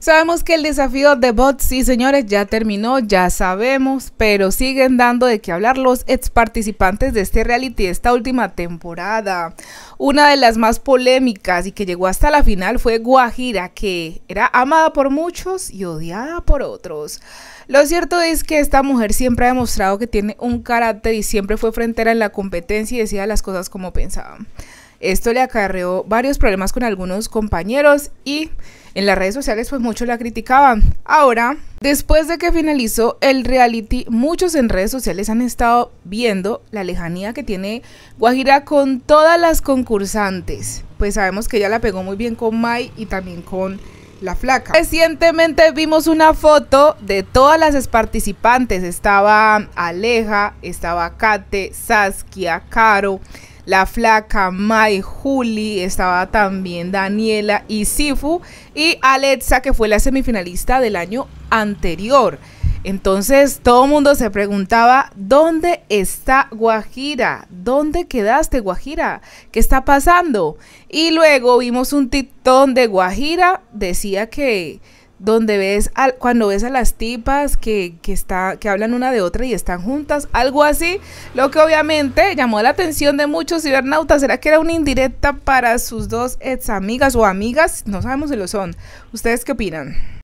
Sabemos que el desafío de bots, sí señores, ya terminó, ya sabemos, pero siguen dando de qué hablar los ex participantes de este reality de esta última temporada. Una de las más polémicas y que llegó hasta la final fue Guajira, que era amada por muchos y odiada por otros. Lo cierto es que esta mujer siempre ha demostrado que tiene un carácter y siempre fue frontera en la competencia y decía las cosas como pensaba. Esto le acarreó varios problemas con algunos compañeros y en las redes sociales pues mucho la criticaban. Ahora, después de que finalizó el reality, muchos en redes sociales han estado viendo la lejanía que tiene Guajira con todas las concursantes. Pues sabemos que ella la pegó muy bien con Mai y también con la flaca. Recientemente vimos una foto de todas las participantes. Estaba Aleja, estaba Kate, Saskia, Caro, la Flaca, Mai, Juli, estaba también Daniela y Sifu y Alexa, que fue la semifinalista del año anterior. Entonces todo el mundo se preguntaba, ¿dónde está Guajira? ¿Dónde quedaste Guajira? ¿Qué está pasando? Y luego vimos un titón de Guajira, decía que donde ves, al, cuando ves a las tipas que, que, está, que hablan una de otra y están juntas, algo así, lo que obviamente llamó la atención de muchos cibernautas. ¿Será que era una indirecta para sus dos ex amigas o amigas? No sabemos si lo son. ¿Ustedes qué opinan?